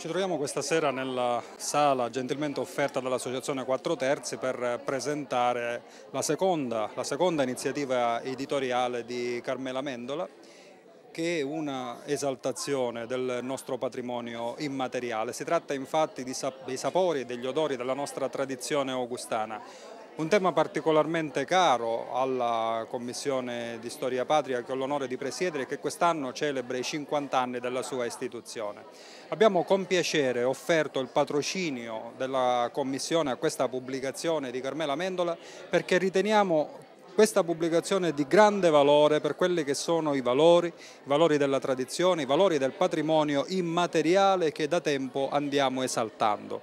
Ci troviamo questa sera nella sala gentilmente offerta dall'Associazione 4 Terzi per presentare la seconda, la seconda, iniziativa editoriale di Carmela Mendola che è una esaltazione del nostro patrimonio immateriale. Si tratta infatti di, dei sapori e degli odori della nostra tradizione augustana. Un tema particolarmente caro alla Commissione di Storia Patria che ho l'onore di presiedere e che quest'anno celebra i 50 anni della sua istituzione. Abbiamo con piacere offerto il patrocinio della Commissione a questa pubblicazione di Carmela Mendola perché riteniamo questa pubblicazione è di grande valore per quelli che sono i valori, i valori della tradizione, i valori del patrimonio immateriale che da tempo andiamo esaltando.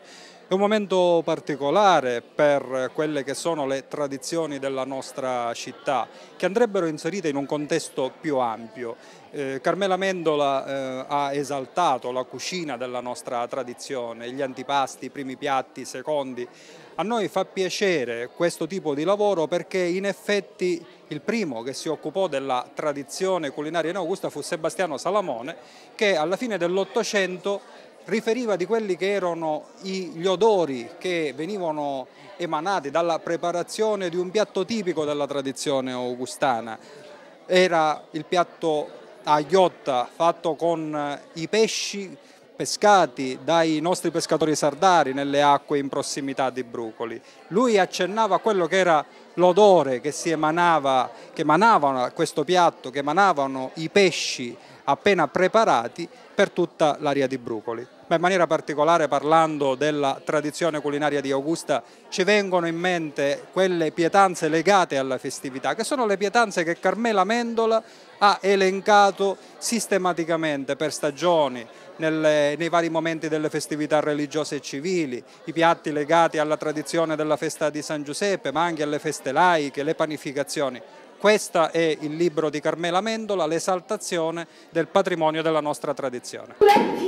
È un momento particolare per quelle che sono le tradizioni della nostra città, che andrebbero inserite in un contesto più ampio. Eh, Carmela Mendola eh, ha esaltato la cucina della nostra tradizione, gli antipasti, i primi piatti, i secondi. A noi fa piacere questo tipo di lavoro perché in effetti il primo che si occupò della tradizione culinaria in Augusta fu Sebastiano Salamone che alla fine dell'Ottocento riferiva di quelli che erano gli odori che venivano emanati dalla preparazione di un piatto tipico della tradizione augustana. Era il piatto a ghiotta fatto con i pesci pescati dai nostri pescatori sardari nelle acque in prossimità di Brucoli. Lui accennava a quello che era l'odore che si emanava, che emanavano questo piatto, che emanavano i pesci appena preparati per tutta l'area di Brucoli ma in maniera particolare parlando della tradizione culinaria di Augusta, ci vengono in mente quelle pietanze legate alla festività, che sono le pietanze che Carmela Mendola ha elencato sistematicamente per stagioni, nelle, nei vari momenti delle festività religiose e civili, i piatti legati alla tradizione della festa di San Giuseppe, ma anche alle feste laiche, le panificazioni. Questo è il libro di Carmela Mendola, L'esaltazione del patrimonio della nostra tradizione.